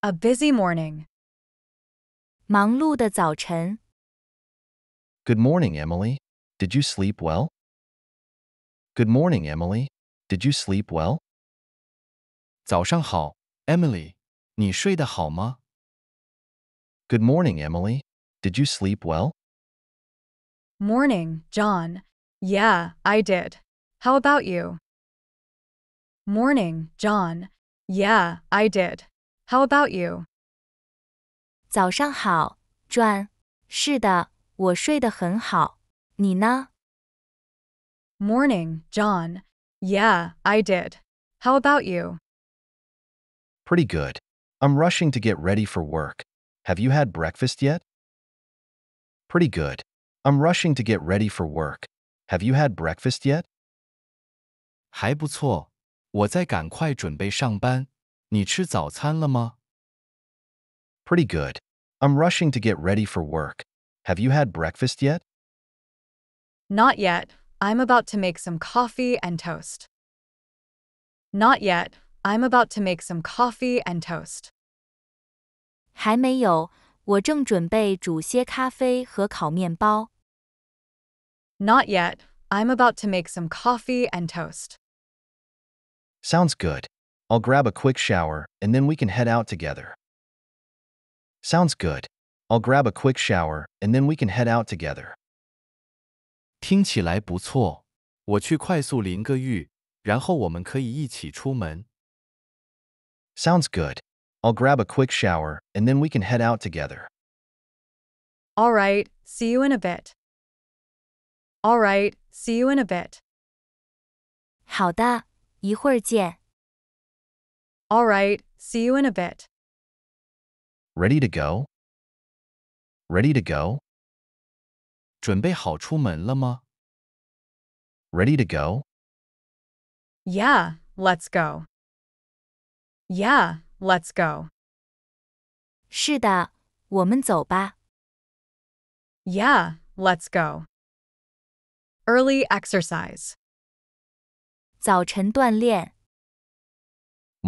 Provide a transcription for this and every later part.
A busy morning. Good morning, Emily. Did you sleep well? Good morning, Emily. Did you sleep well? Good morning, Emily. Did you sleep well? Morning, John. Yeah, I did. How about you? Morning, John. Yeah, I did. How about you? 早上好，转。是的，我睡得很好。你呢？Morning, John. Yeah, I did. How about you? Pretty good. I'm rushing to get ready for work. Have you had breakfast yet? Pretty good. I'm rushing to get ready for work. Have you had breakfast yet? 还不错，我在赶快准备上班。你吃早餐了吗? Pretty good. I'm rushing to get ready for work. Have you had breakfast yet? Not yet. I'm about to make some coffee and toast. Not yet. I'm about to make some coffee and toast. 还没有，我正准备煮些咖啡和烤面包。Not yet. I'm about to make some coffee and toast. Sounds good. I'll grab a quick shower, and then we can head out together. Sounds good. I'll grab a quick shower, and then we can head out together. 听起来不错，我去快速淋个浴，然后我们可以一起出门。Sounds good. I'll grab a quick shower, and then we can head out together. All right, see you in a bit. All right, see you in a bit. 好的，一会儿见。all right, see you in a bit. Ready to go? Ready to go? Ready to go? Yeah, let's go. Yeah, let's go. 是的，我们走吧。Yeah, let's go. Early exercise. 早晨锻炼。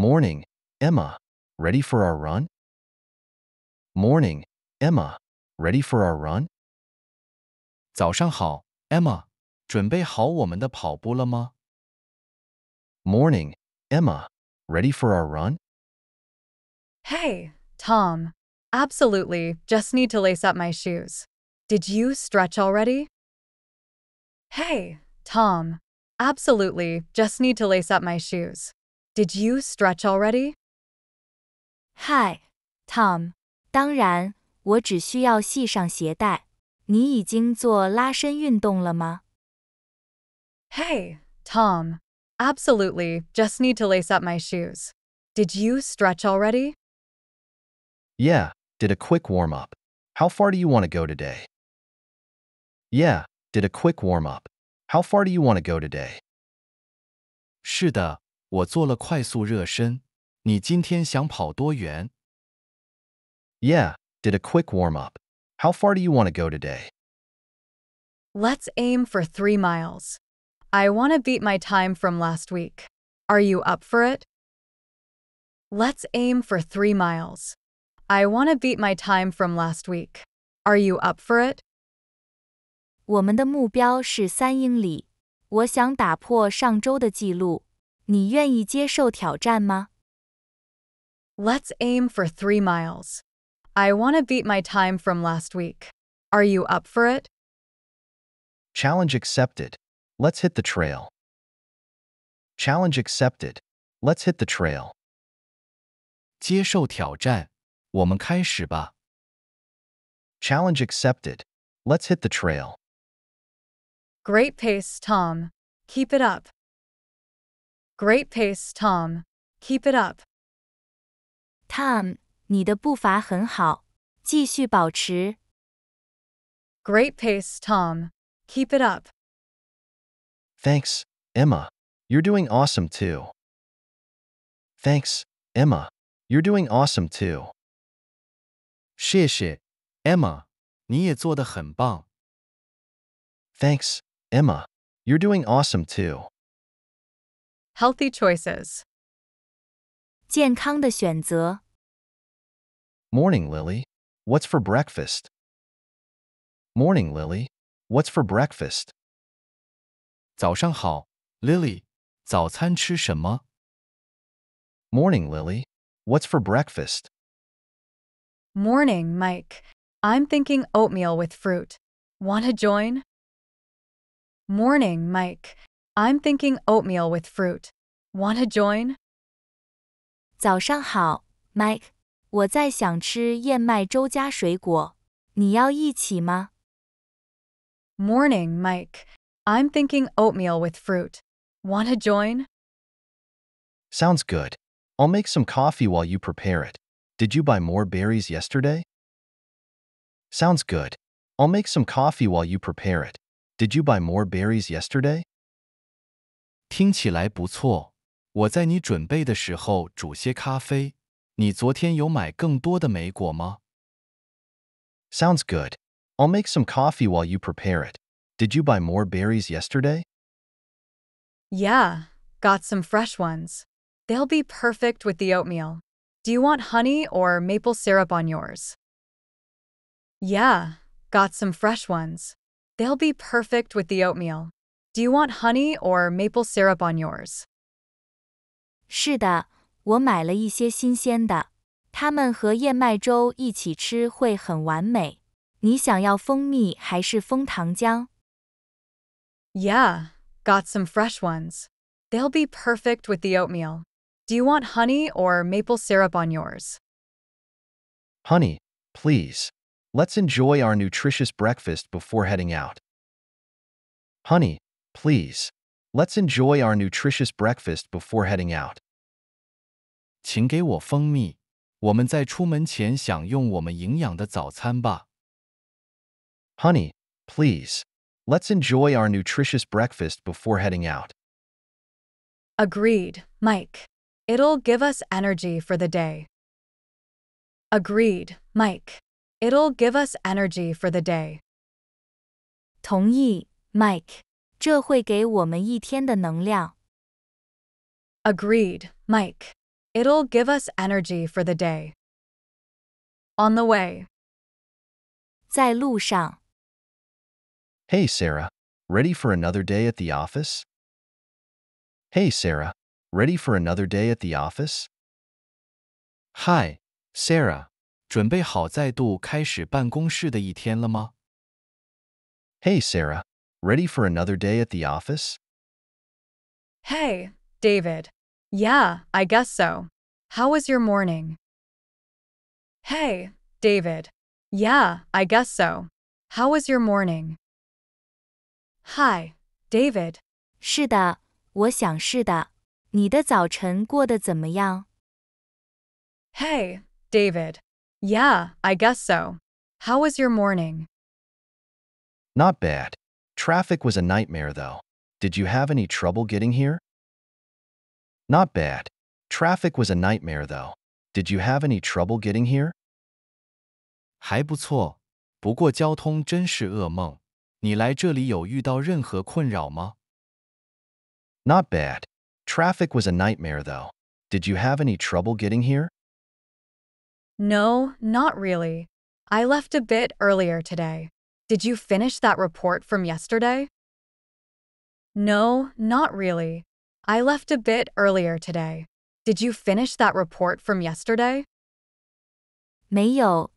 Morning, Emma. Ready for our run? Morning, Emma. Ready for our run? 早上好，Emma。准备好我们的跑步了吗？Morning, Emma. Ready for our run? Hey, Tom. Absolutely. Just need to lace up my shoes. Did you stretch already? Hey, Tom. Absolutely. Just need to lace up my shoes. Did you stretch already? Hi, Tom。当然，我只需要系上鞋带。你已经做拉伸运动了吗？Hey, Tom. Absolutely. Just need to lace up my shoes. Did you stretch already? Yeah, did a quick warm up. How far do you want to go today? Yeah, did a quick warm up. How far do you want to go today? 是的,我做了快速热身。你今天想跑多远？Yeah, did a quick warm up. How far do you want to go today? Let's aim for three miles. I want to beat my time from last week. Are you up for it? Let's aim for three miles. I want to beat my time from last week. Are you up for it? 我们的目标是三英里。我想打破上周的记录。你愿意接受挑战吗？Let's aim for three miles. I want to beat my time from last week. Are you up for it? Challenge accepted. Let's hit the trail. Challenge accepted. Let's hit the trail. 接受挑战，我们开始吧。Challenge accepted. Let's hit the trail. Great pace, Tom. Keep it up. Great pace, Tom. Keep it up. Tom, 你的步伐很好，继续保持。Great pace, Tom. Keep it up. Thanks, Emma. You're doing awesome too. Thanks, Emma. You're doing awesome too. 谢谢，Emma，你也做得很棒。Thanks, Emma. You're doing awesome too. Healthy choices. Morning, Lily. What's for breakfast? Morning, Lily. What's for breakfast? Morning, Lily. What's for breakfast? Morning, Mike. I'm thinking oatmeal with fruit. Wanna join? Morning, Mike. I'm thinking oatmeal with fruit. Wanna join? Morning, Mike. I'm thinking oatmeal with fruit. Wanna join? Sounds good. I'll make some coffee while you prepare it. Did you buy more berries yesterday? Sounds good. I'll make some coffee while you prepare it. Did you buy more berries yesterday? 听起来不错。我在你准备的时候煮些咖啡。你昨天有买更多的莓果吗？Sounds good. I'll make some coffee while you prepare it. Did you buy more berries yesterday? Yeah, got some fresh ones. They'll be perfect with the oatmeal. Do you want honey or maple syrup on yours? Yeah, got some fresh ones. They'll be perfect with the oatmeal. Do you want honey or maple syrup on yours? 是的，我买了一些新鲜的，它们和燕麦粥一起吃会很完美。你想要蜂蜜还是枫糖浆？Yeah, got some fresh ones. They'll be perfect with the oatmeal. Do you want honey or maple syrup on yours? Honey, please. Let's enjoy our nutritious breakfast before heading out. Honey, Please, let's enjoy our nutritious breakfast before heading out. 请给我蜂蜜，我们在出门前享用我们营养的早餐吧。Honey, please, let's enjoy our nutritious breakfast before heading out. Agreed, Mike. It'll give us energy for the day. Agreed, Mike. It'll give us energy for the day. 同意, Mike. 这会给我们一天的能量。Agreed, Mike. It'll give us energy for the day. On the way. 在路上。Hey, Sarah. Ready for another day at the office? Hey, Sarah. Ready for another day at the office? Hi, Sarah. 准备好再度开始办公室的一天了吗？Hey, Sarah. Ready for another day at the office? Hey, David. Yeah, I guess so. How was your morning? Hey, David. Yeah, I guess so. How was your morning? Hi, David. Hey, David. Yeah, I guess so. How was your morning? Not bad. Traffic was a nightmare, though. Did you have any trouble getting here? Not bad. Traffic was a nightmare, though. Did you have any trouble getting here? Not bad. Traffic was a nightmare, though. Did you have any trouble getting here? No, not really. I left a bit earlier today. Did you finish that report from yesterday? No, not really. I left a bit earlier today. Did you finish that report from yesterday? No,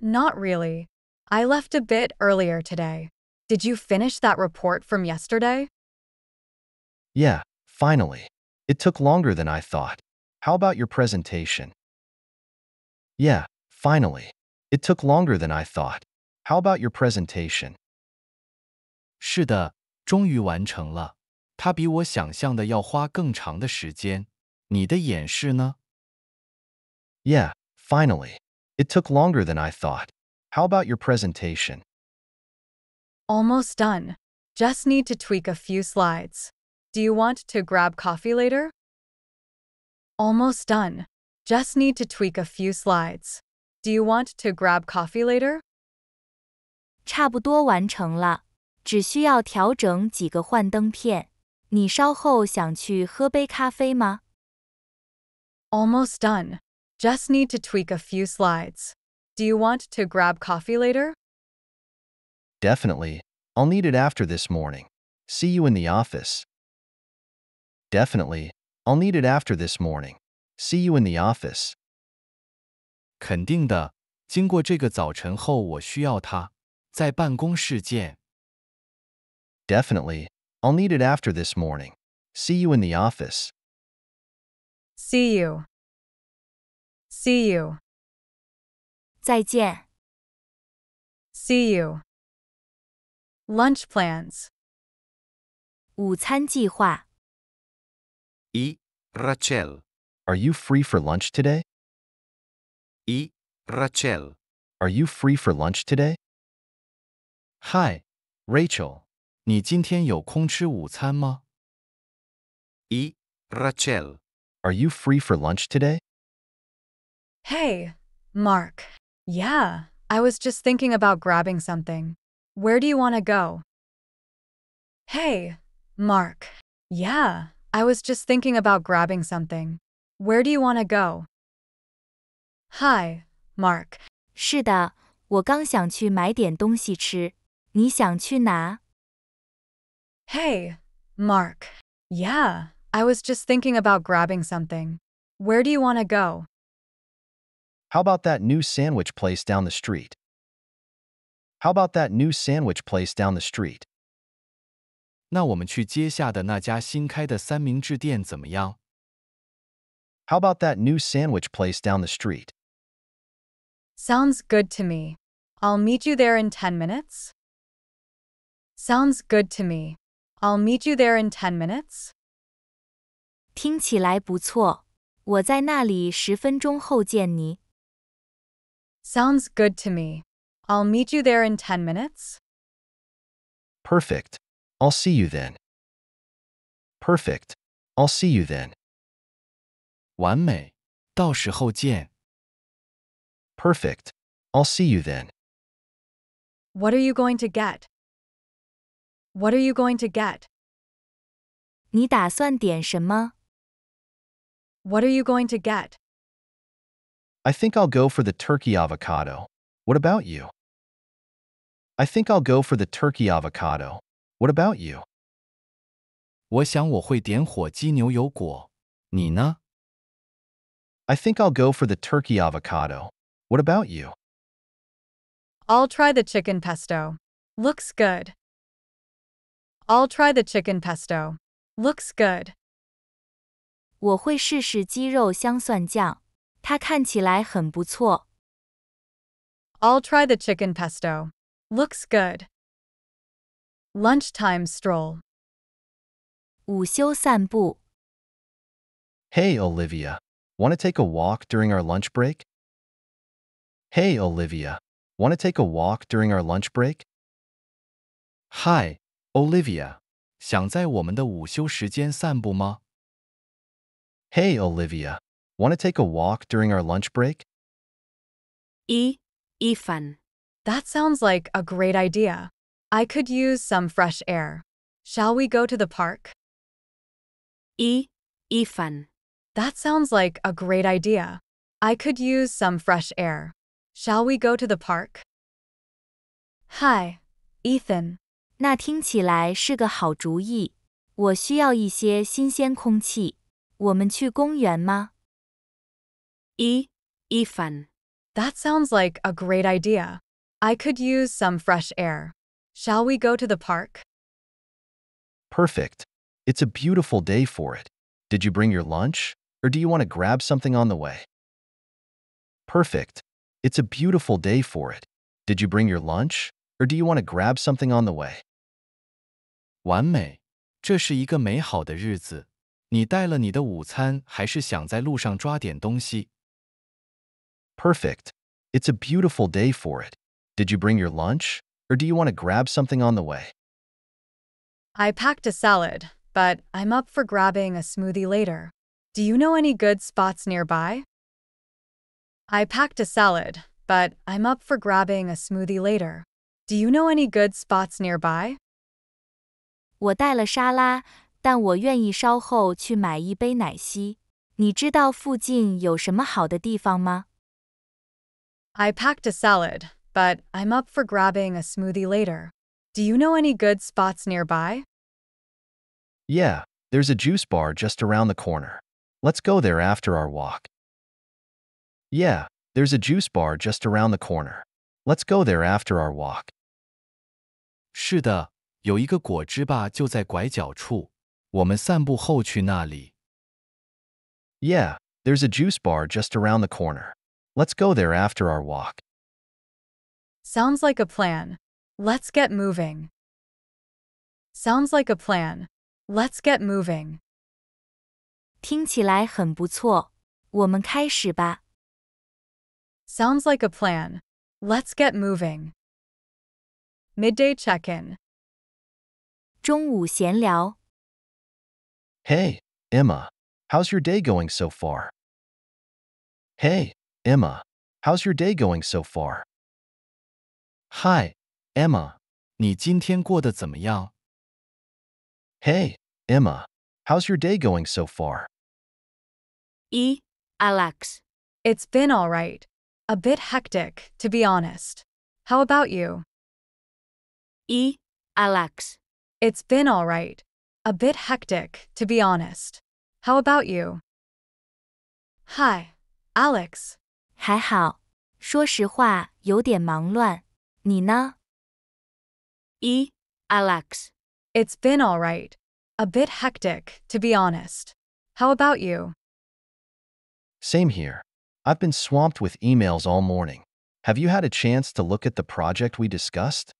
not really. I left a bit earlier today. Did you finish that report from yesterday? Yeah, finally. It took longer than I thought. How about your presentation? Yeah, finally. It took longer than I thought. How about your presentation? Yeah, finally. It took longer than I thought. How about your presentation? Almost done. Just need to tweak a few slides. Do you want to grab coffee later? Almost done. Just need to tweak a few slides. Do you want to grab coffee later? 差不多完成了，只需要调整几个幻灯片。你稍后想去喝杯咖啡吗？Almost done. Just need to tweak a few slides. Do you want to grab coffee later? Definitely. I'll need it after this morning. See you in the office. Definitely. I'll need it after this morning. See you in the office. 肯定的，经过这个早晨后，我需要它。在办公室见。Definitely. I'll need it after this morning. See you in the office. See you. See you. 再见。See you. Lunch plans. 午餐计划。I. Rachel. Are you free for lunch today? I. Rachel. Are you free for lunch today? Hi, Rachel. 你今天有空吃午餐吗？I. Rachel. Are you free for lunch today? Hey, Mark. Yeah, I was just thinking about grabbing something. Where do you want to go? Hey, Mark. Yeah, I was just thinking about grabbing something. Where do you want to go? Hi, Mark. 是的，我刚想去买点东西吃。你想去哪？Hey, Mark. Yeah, I was just thinking about grabbing something. Where do you want to go? How about that new sandwich place down the street? How about that new sandwich place down the street? How about that new sandwich place down the street? Sounds good to me. I'll meet you there in 10 minutes. Sounds good to me. I'll meet you there in 10 minutes. 听起来不错，我在那里十分钟后见你。Sounds good to me. I'll meet you there in 10 minutes. Perfect. I'll see you then. Perfect. I'll see you then. Perfect. i I'll see you then. What are you going to get? What are you going to get? What are you going to get? I think I'll go for the turkey avocado. What about you? I think I'll go for the turkey avocado. What about you? I think I'll go for the turkey avocado. What about you? I'll try the chicken pesto. Looks good. I'll try the chicken pesto. Looks good. 我会试试鸡肉香蒜酱，它看起来很不错。I'll try the chicken pesto. Looks good. Lunchtime stroll. Hey, Olivia. Want to take a walk during our lunch break? Hey, Olivia. Want to take a walk during our lunch break? Hi, Olivia. Hey, Olivia. Want to take a walk during our lunch break? E. Ifan. That sounds like a great idea. I could use some fresh air. Shall we go to the park? I, Ifan. That sounds like a great idea. I could use some fresh air. Shall we go to the park? Hi, Ethan. Ifan. That sounds like a great idea. I could use some fresh air. Shall we go to the park? Perfect. It's a beautiful day for it. Did you bring your lunch, or do you want to grab something on the way? Perfect. It's a beautiful day for it. Did you bring your lunch, or do you want to grab something on the way? Perfect. It's a beautiful day for it. Did you bring your lunch, or do you want to grab something on the way? I packed a salad, but I'm up for grabbing a smoothie later. Do you know any good spots nearby? I packed a salad, but I'm up for grabbing a smoothie later. Do you know any good spots nearby? I packed a salad, but I'm up for grabbing a smoothie later. Do you know any good spots nearby? Yeah, there's a juice bar just around the corner. Let's go there after our walk. Yeah, there's a juice bar just around the corner. Let's go there after our walk. 是的，有一个果汁吧就在拐角处，我们散步后去那里。Yeah, there's a juice bar just around the corner. Let's go there after our walk. Sounds like a plan. Let's get moving. Sounds like a plan. Let's get moving. 听起来很不错，我们开始吧。Sounds like a plan. Let's get moving. Midday check-in. Hey, Emma. How's your day going so far? Hey, Emma. How's your day going so far? Hi, Emma. 你今天过得怎么样? Hey, Emma. How's your day going so far? E, Alex. It's been all right. A bit hectic, to be honest. How about you? E, Alex. It's been all right. A bit hectic, to be honest. How about you? Hi, Alex. 还好，说实话，有点忙乱。Nina, E. Alex. It's been all right. A bit hectic, to be honest. How about you? Same here. I've been swamped with emails all morning. Have you had a chance to look at the project we discussed?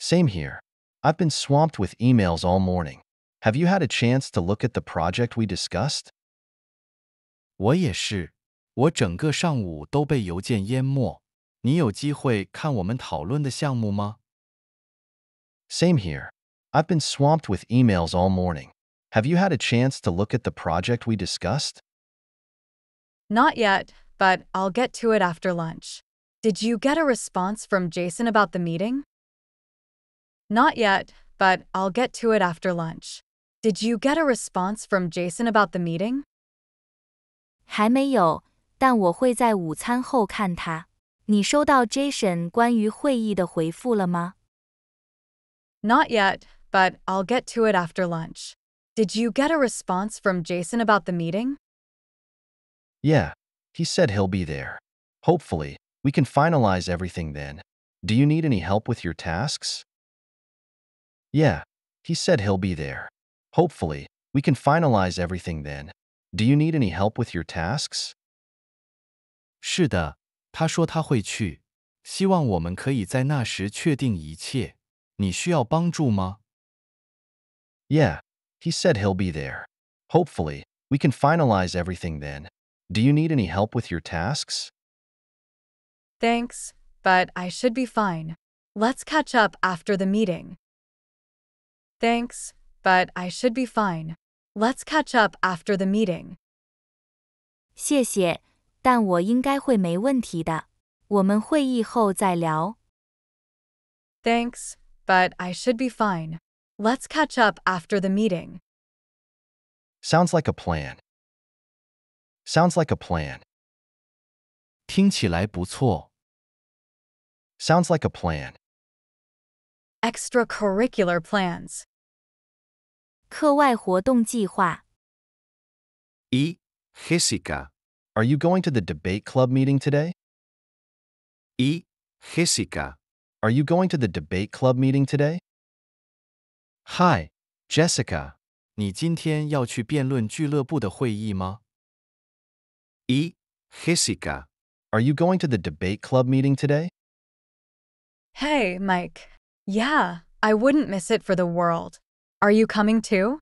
Same here. I've been swamped with emails all morning. Have you had a chance to look at the project we discussed? 我也是，我整个上午都被邮件淹没。你有机会看我们讨论的项目吗？Same here. I've been swamped with emails all morning. Have you had a chance to look at the project we discussed? Not yet, but I'll get to it after lunch. Did you get a response from Jason about the meeting? Not yet, but I'll get to it after lunch. Did you get a response from Jason about the meeting? 还没有，但我会在午餐后看他。你收到 Jason 关于会议的回复了吗？Not yet, but I'll get to it after lunch. Did you get a response from Jason about the meeting? Yeah, he said he'll be there. Hopefully, we can finalize everything then. Do you need any help with your tasks? Yeah, he said he'll be there. Hopefully, we can finalize everything then. Do you need any help with your tasks? 是的，他说他会去，希望我们可以在那时确定一切。你需要帮助吗？Yeah, he said he'll be there. Hopefully, we can finalize everything then. Do you need any help with your tasks? Thanks, but I should be fine. Let's catch up after the meeting. Thanks, but I should be fine. Let's catch up after the meeting. 谢谢，但我应该会没问题的。我们会议后再聊。Thanks, but I should be fine. Let's catch up after the meeting. Sounds like a plan. Sounds like a plan. 听起来不错。Sounds like a plan. Extracurricular plans. 课外活动计划。Y, Jessica, are you going to the debate club meeting today? I, Jessica. Are you going to the debate club meeting today? Hi, Jessica. E. Jessica. Are you going to the debate club meeting today? Hey, Mike. Yeah, I wouldn't miss it for the world. Are you coming too?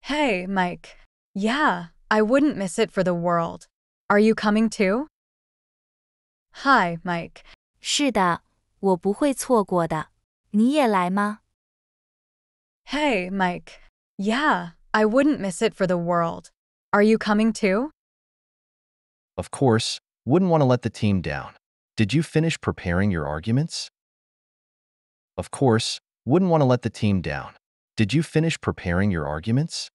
Hey, Mike. Yeah, I wouldn't miss it for the world. Are you coming too? Hi, Mike. Hi, Mike. Yeah, I wouldn't miss it for the world. Are you coming too? Of course, wouldn't want to let the team down. Did you finish preparing your arguments? Of course, wouldn't want to let the team down. Did you finish preparing your arguments?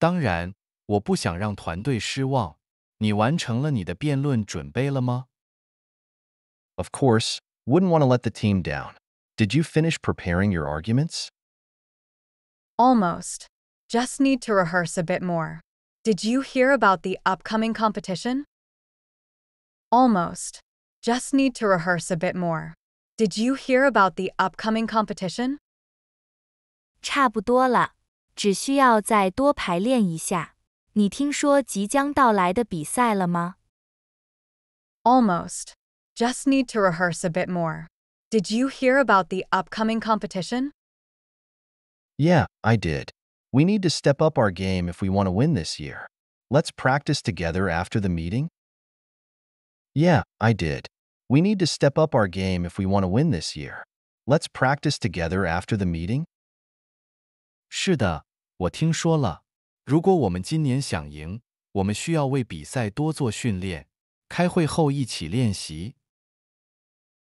当然，我不想让团队失望。你完成了你的辩论准备了吗？Of course, wouldn't want to let the team down. Did you finish preparing your arguments? Almost. Just need to rehearse a bit more. Did you hear about the upcoming competition? Almost. Just need to rehearse a bit more. Did you hear about the upcoming competition? 差不多了，只需要再多排练一下。你听说即将到来的比赛了吗？Almost. Just need to rehearse a bit more. Did you hear about the upcoming competition? Yeah, I did. We need to step up our game if we want to win this year. Let's practice together after the meeting. Yeah, I did. We need to step up our game if we want to win this year. Let's practice together after the meeting. 是的，我听说了。如果我们今年想赢，我们需要为比赛多做训练。开会后一起练习。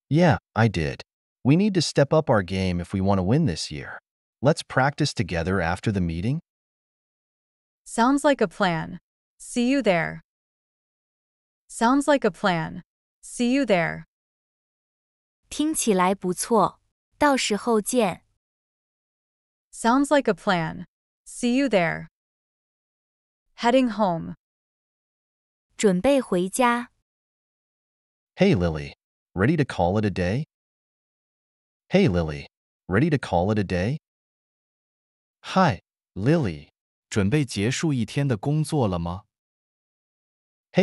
Yeah, I did. We need to step up our game if we want to win this year. Let's practice together after the meeting. Sounds like a plan. See you there. Sounds like a plan. See you there. 听起来不错，到时候见。Sounds like a plan. See you there. Heading home. Hey Lily, ready to call it a day? Hey Lily, ready to call it a day? Hi, Lily, Hey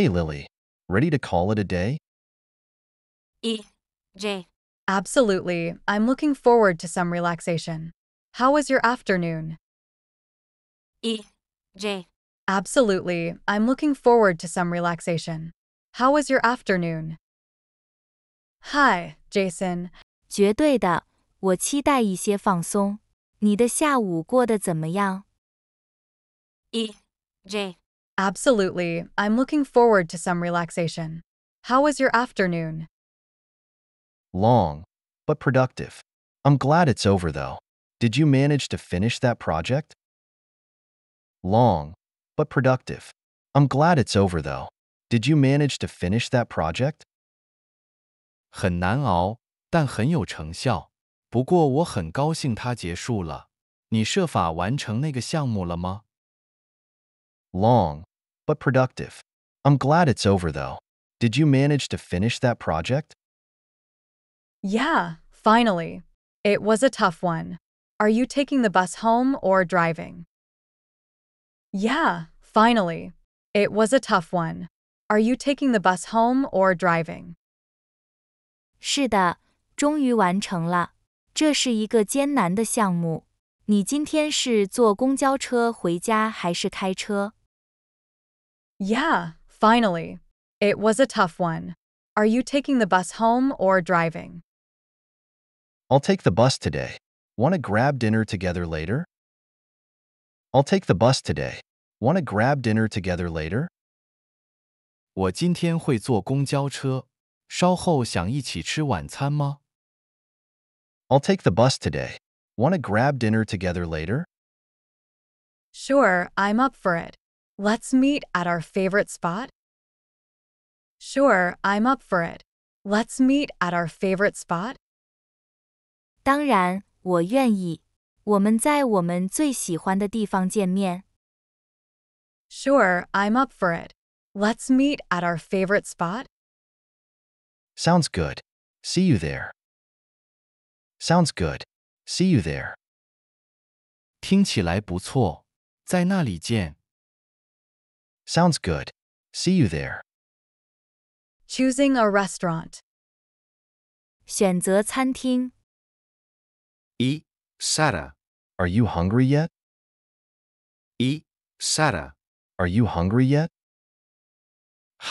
Lily, ready to call it a day? E, J. Absolutely. I'm looking forward to some relaxation. How was your afternoon? E, J. Absolutely. I'm looking forward to some relaxation. How was your afternoon? Hi, Jason. 绝对的，我期待一些放松。你的下午过得怎么样？E Absolutely. I'm looking forward to some relaxation. How was your afternoon? Long, but productive. I'm glad it's over though. Did you manage to finish that project? Long, but productive. I'm glad it's over though. Did you manage to finish that project? Long but productive. I'm glad it's over though. Did you manage to finish that project? Yeah, finally. It was a tough one. Are you taking the bus home or driving? Yeah, finally. It was a tough one. Are you taking the bus home or driving? 是的，终于完成了。这是一个艰难的项目。你今天是坐公交车回家还是开车？Yeah, finally. It was a tough one. Are you taking the bus home or driving? I'll take the bus today. Want to grab dinner together later? I'll take the bus today. Want to grab dinner together later? i will take the bus today. Want to grab dinner together later? Sure, I'm up for it. Let's meet at our favorite spot. Sure, I'm up for it. Let's meet at our favorite spot. 当然，我愿意。我们在我们最喜欢的地方见面。Sure, I'm up for it. Let's meet at our favorite spot. Sounds good. See you there. Sounds good. See you there. 听起来不错，在那里见。Sounds good. See you there. Choosing a restaurant. 选择餐厅。一 Sara, are you hungry yet? E. Sara, are you hungry yet?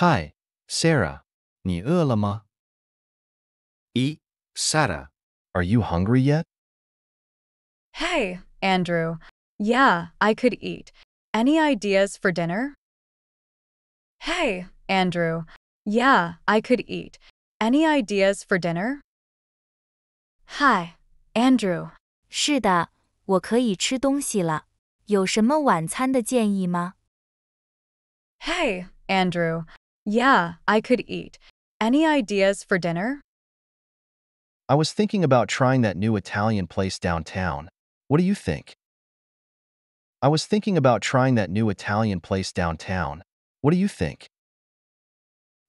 Hi, Sarah, 你饿了吗? E. Sara, are you hungry yet? Hey, Andrew. Yeah, I could eat. Any ideas for dinner? Hey, Andrew. Yeah, I could eat. Any ideas for dinner? Hi, Andrew. 是的，我可以吃东西了。有什么晚餐的建议吗？Hey, Andrew. Yeah, I could eat. Any ideas for dinner? I was thinking about trying that new Italian place downtown. What do you think? I was thinking about trying that new Italian place downtown. What do you think?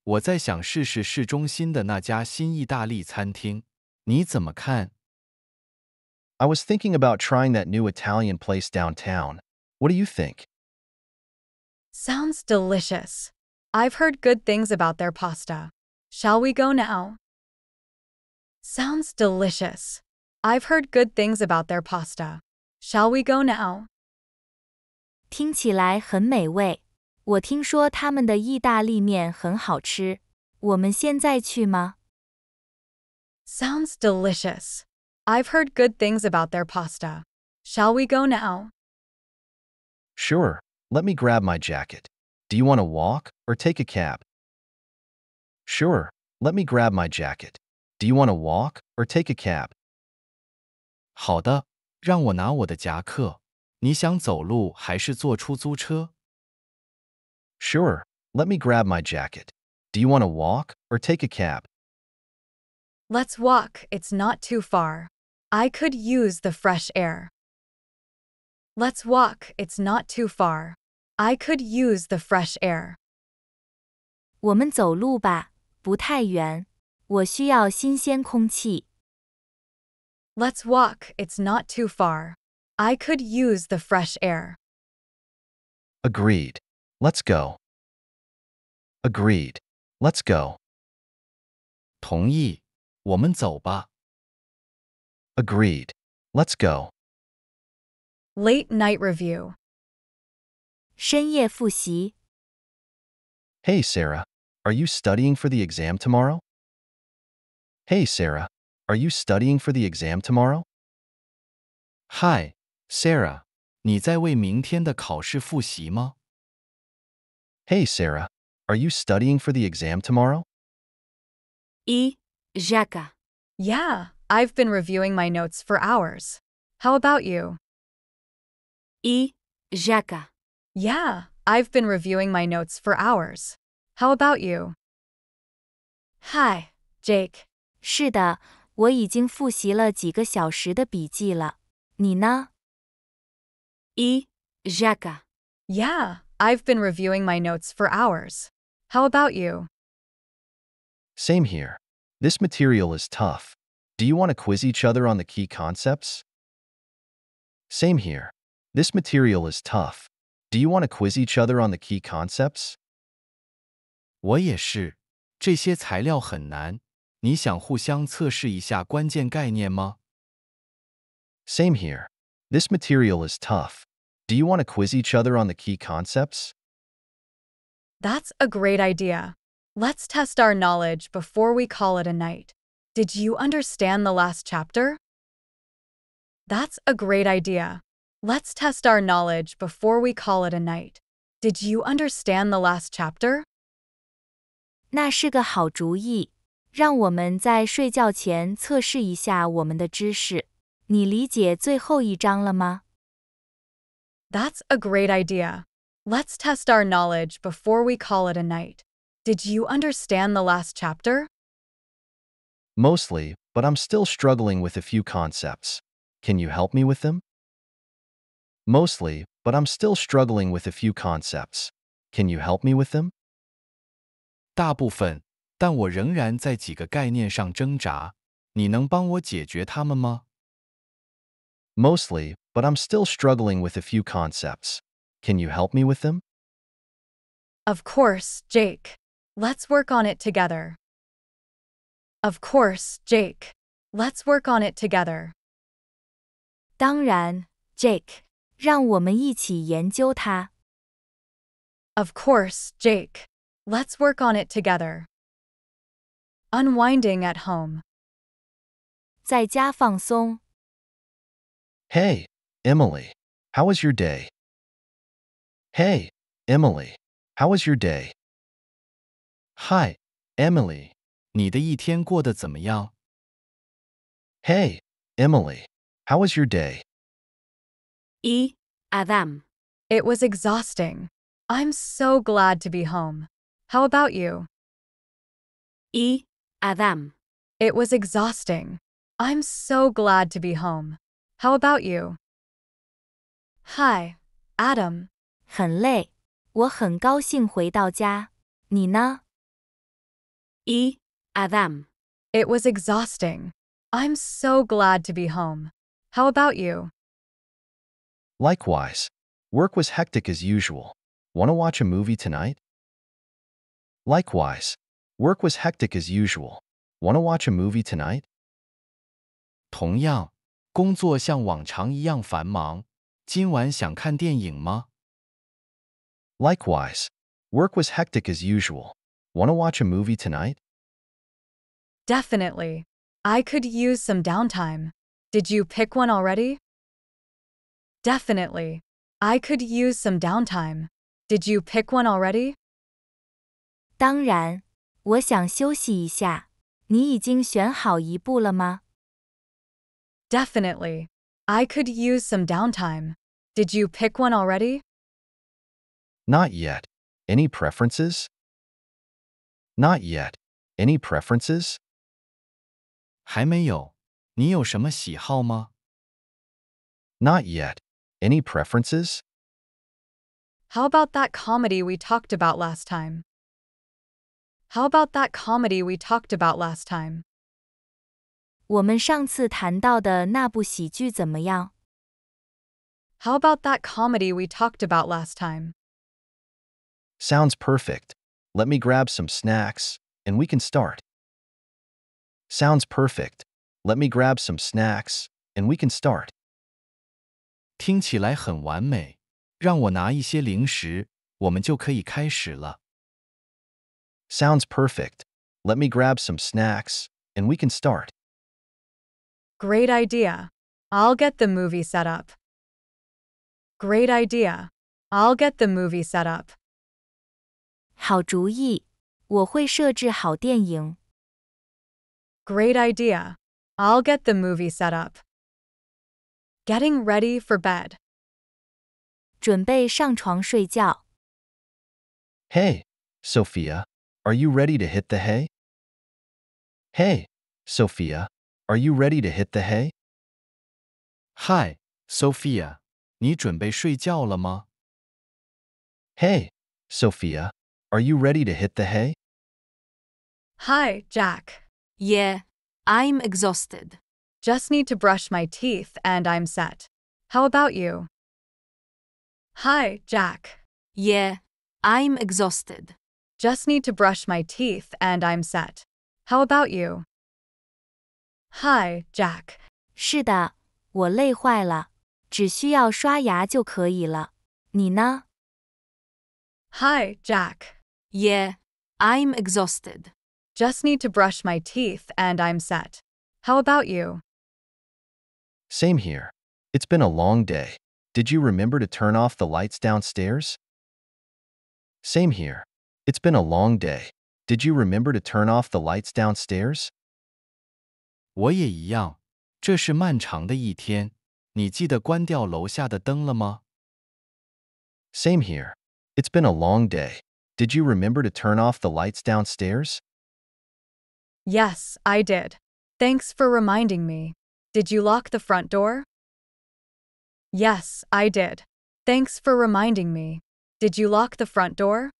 我在想试试市中心的那家新意大利餐厅，你怎么看？I was thinking about trying that new Italian place downtown. What do you think? Sounds delicious. I've heard good things about their pasta. Shall we go now? Sounds delicious. I've heard good things about their pasta. Shall we go now? Sounds delicious. I've heard good things about their pasta. Shall we go now? Sure. Let me grab my jacket. Do you want to walk or take a cab? Sure. Let me grab my jacket. Do you want to walk or take a cab? Sure. Let me grab my jacket. Do you want to walk or take a cab? Let's walk, it's not too far. I could use the fresh air. Let's walk, it's not too far. I could use the fresh air. 我们走路吧，不太远。我需要新鲜空气。Let's walk, it's not too far. I could use the fresh air. Agreed. Let's go. Agreed. Let's go. 同意，我们走吧。Agreed. Let's go. Late night review. 深夜复习。Hey Sarah, are you studying for the exam tomorrow? Hey Sarah, are you studying for the exam tomorrow? Hi, Sarah, 你在为明天的考试复习吗？Hey Sarah, are you studying for the exam tomorrow? E Jacka. Yeah, I've been reviewing my notes for hours. How about you? I. Jacka. Yeah, I've been reviewing my notes for hours. How about you? Hi, Jake. 是的，我已经复习了几个小时的笔记了。你呢？I. Jacka. Yeah, I've been reviewing my notes for hours. How about you? Same here. This material is tough. Do you want to quiz each other on the key concepts? Same here. This material is tough. Do you want to quiz each other on the key concepts? Same here. This material is tough. Do you want to quiz each other on the key concepts? That's a great idea. Let's test our knowledge before we call it a night. Did you understand the last chapter? That's a great idea. Let's test our knowledge before we call it a night. Did you understand the last chapter? That's a great idea. Let's test our knowledge before we call it a night. Did you understand the last chapter? Mostly, but I'm still struggling with a few concepts. Can you help me with them? Mostly, but I'm still struggling with a few concepts. Can you help me with them? Mostly, but I'm still struggling with a few concepts. Can you help me with them? Of course, Jake. Let's work on it together. Of course, Jake. Let's work on it together. 当然，Jake，让我们一起研究它。Of course, Jake. Let's work on it together. Unwinding at home. 在家放松。Hey, Emily, how was your day? Hey, Emily, how was your day? Hi, Emily. 你的一天过得怎么样？Hey, Emily. How was your day? E. Adam. It was exhausting. I'm so glad to be home. How about you? E. Adam. It was exhausting. I'm so glad to be home. How about you? Hi, Adam. 很累，我很高兴回到家。你呢？y Adam. It was exhausting. I'm so glad to be home. How about you? Likewise. Work was hectic as usual. Want to watch a movie tonight? Likewise. Work was hectic as usual. Want to watch a movie tonight? Likewise, Work was hectic as usual. Want to watch a movie tonight? Definitely. I could use some downtime. Did you pick one already? Definitely. I could use some downtime. Did you pick one already? 当然，我想休息一下。你已经选好一部了吗？Definitely, I could use some downtime. Did you pick one already? Not yet. Any preferences? Not yet. Any preferences? 还没有。你有什么喜好吗？Not yet. Any preferences? How about that comedy we talked about last time? How about that comedy we talked about last time? 我们上次谈到的那部喜剧怎么样？How about that comedy we talked about last time? Sounds perfect. Let me grab some snacks, and we can start. Sounds perfect. Let me grab some snacks, and we can start. 听起来很完美，让我拿一些零食，我们就可以开始了。Sounds perfect. Let me grab some snacks, and we can start. Great idea. I'll get the movie set up. Great idea. I'll get the movie set up. 好主意，我会设置好电影。Great idea. I'll get the movie set up. Getting ready for bed. 准备上床睡觉。Hey, Sophia, are you ready to hit the hay? Hey, Sophia, are you ready to hit the hay? Hi, Sophia, 你准备睡觉了吗？Hey, Sophia, are you ready to hit the hay? Hi, Jack. Yeah, I'm exhausted. Just need to brush my teeth and I'm set. How about you? Hi, Jack. Yeah, I'm exhausted. Just need to brush my teeth and I'm set. How about you? Hi, Jack. Hi, Jack. Yeah, I'm exhausted. Just need to brush my teeth and I'm set. How about you? Same here. It's been a long day. Did you remember to turn off the lights downstairs? Same here. It's been a long day. Did you remember to turn off the lights downstairs? Same here. It's been a long day. Did you remember to turn off the lights downstairs? Yes, I did. Thanks for reminding me. Did you lock the front door? Yes, I did. Thanks for reminding me. Did you lock the front door?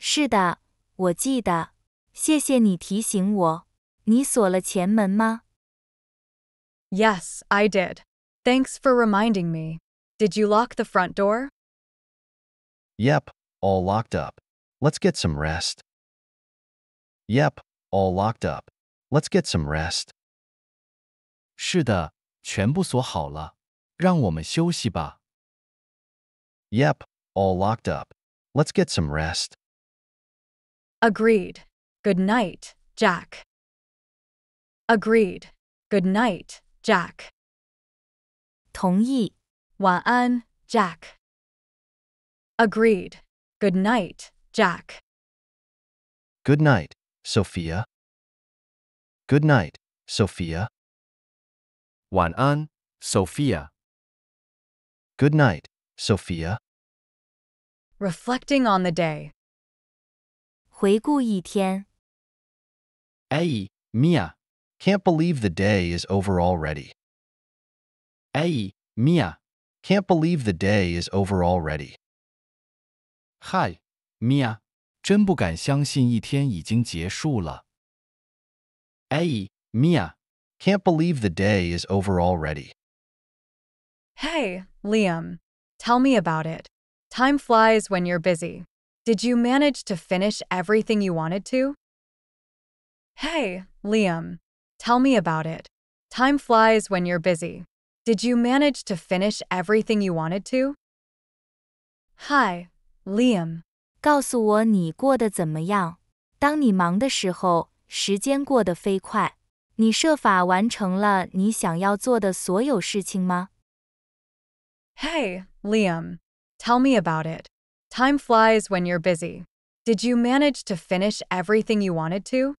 是的，我记得。谢谢你提醒我。你锁了前门吗？Yes, I did. Thanks for reminding me. Did you lock the front door? Yep, all locked up. Let's get some rest. Yep, all locked up. Let's get some rest. 是的，全部锁好了，让我们休息吧。Yep, all locked up. Let's get some rest. Agreed. Good night, Jack. Agreed. Good night, Jack. 同意。晚安，Jack. Agreed. Good night, Jack. Good night, Sophia. Good night, Sophia. Sophia. Good night, Sophia. Reflecting on the day. 回顾一天。Hey, Mia. Can't believe the day is over already. Hey, Mia. Can't believe the day is over already. Hi, Mia, can't believe the day is over already. Hey, Liam, tell me about it. Time flies when you're busy. Did you manage to finish everything you wanted to? Hey, Liam, tell me about it. Time flies when you're busy. Did you manage to finish everything you wanted to? Hi, Liam，告诉我你过得怎么样？当你忙的时候，时间过得飞快。你设法完成了你想要做的所有事情吗？Hey, Liam, tell me about it. Time flies when you're busy. Did you manage to finish everything you wanted to?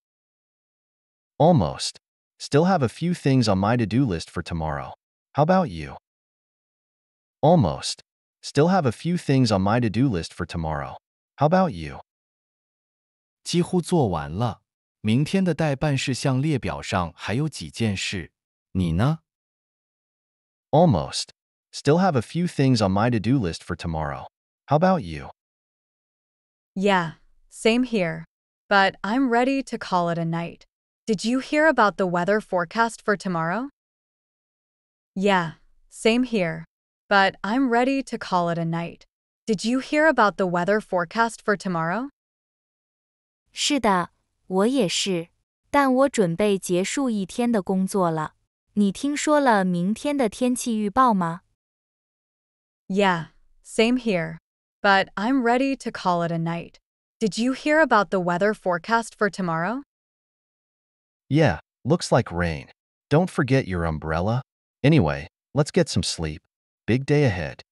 Almost. Still have a few things on my to do list for tomorrow. How about you? Almost. Still have a few things on my to-do list for tomorrow. How about you? Almost. Still have a few things on my to-do list for tomorrow. How about you? Yeah, same here. But I'm ready to call it a night. Did you hear about the weather forecast for tomorrow? Yeah, same here but I'm ready to call it a night. Did you hear about the weather forecast for tomorrow? 是的，我也是，但我准备结束一天的工作了。你听说了明天的天气预报吗？Yeah, same here. But I'm ready to call it a night. Did you hear about the weather forecast for tomorrow? Yeah, looks like rain. Don't forget your umbrella. Anyway, let's get some sleep. Big day ahead.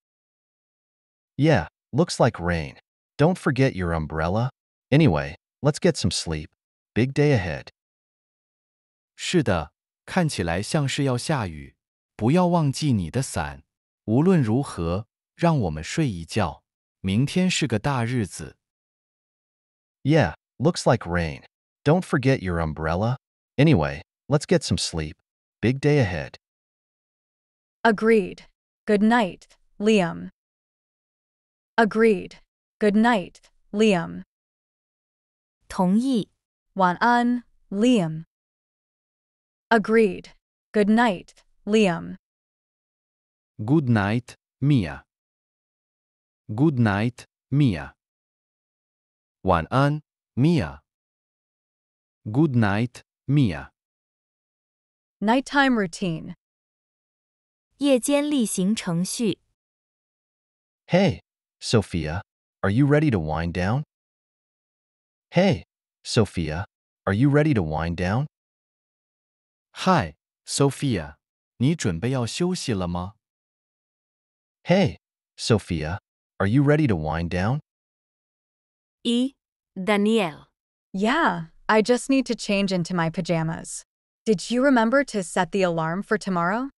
Yeah, looks like rain. Don't forget your umbrella. Anyway, let's get some sleep. Big day ahead. 是的，看起来像是要下雨。不要忘记你的伞。无论如何，让我们睡一觉。明天是个大日子。Yeah, looks like rain. Don't forget your umbrella. Anyway, let's get some sleep. Big day ahead. Agreed. Good night, Liam. Agreed. Good night, Liam. 同意。晚安, Liam. Agreed. Good night, Liam. Good night, Mia. Good night, Mia. 晚安, Mia. Good night, Mia. Nighttime routine. Hey, Sophia, are you ready to wind down? Hey, Sophia, are you ready to wind down? Hi, Sophia, Hey, Sophia, are you ready to wind down? E. Daniel. Yeah, I just need to change into my pajamas. Did you remember to set the alarm for tomorrow?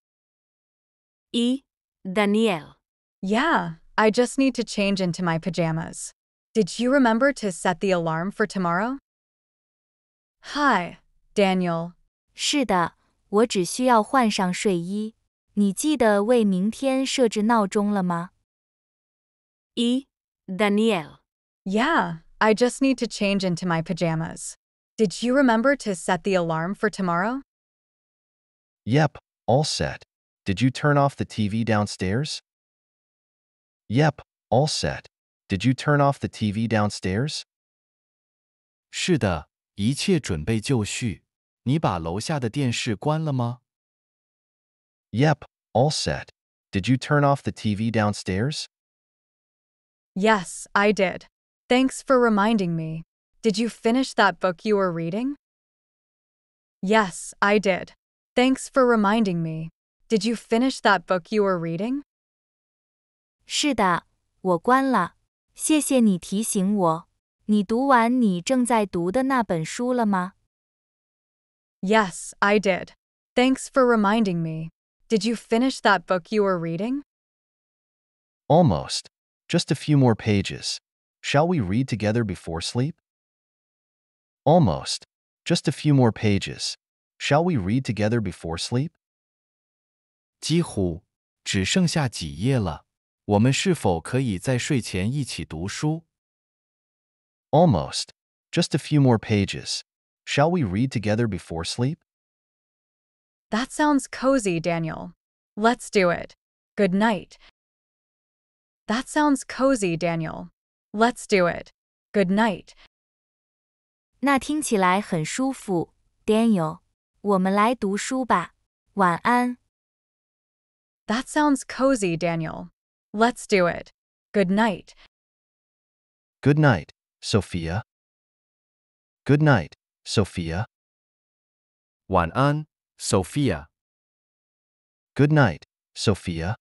E. Daniel. Yeah, I just need to change into my pajamas. Did you remember to set the alarm for tomorrow? Hi, Daniel. E, Daniel. Yeah, I just need to change into my pajamas. Did you remember to set the alarm for tomorrow? Yep, all set. Did you turn off the TV downstairs? Yep, all set. Did you turn off the TV downstairs? Yep, all set. Did you turn off the TV downstairs? Yes, I did. Thanks for reminding me. Did you finish that book you were reading? Yes, I did. Thanks for reminding me. Did you finish that book you were reading? Yes, I did. Thanks for reminding me. Did you finish that book you were reading? Almost. Just a few more pages. Shall we read together before sleep? Almost. Just a few more pages. Shall we read together before sleep? 几乎只剩下几页了。我们是否可以在睡前一起读书？Almost, just a few more pages. Shall we read together before sleep? That sounds cozy, Daniel. Let's do it. Good night. That sounds cozy, Daniel. Let's do it. Good night. 那听起来很舒服，Daniel。我们来读书吧。晚安。that sounds cozy, Daniel. Let's do it. Good night. Good night, Sophia. Good night, Sophia. Sophia. Good night, Sophia.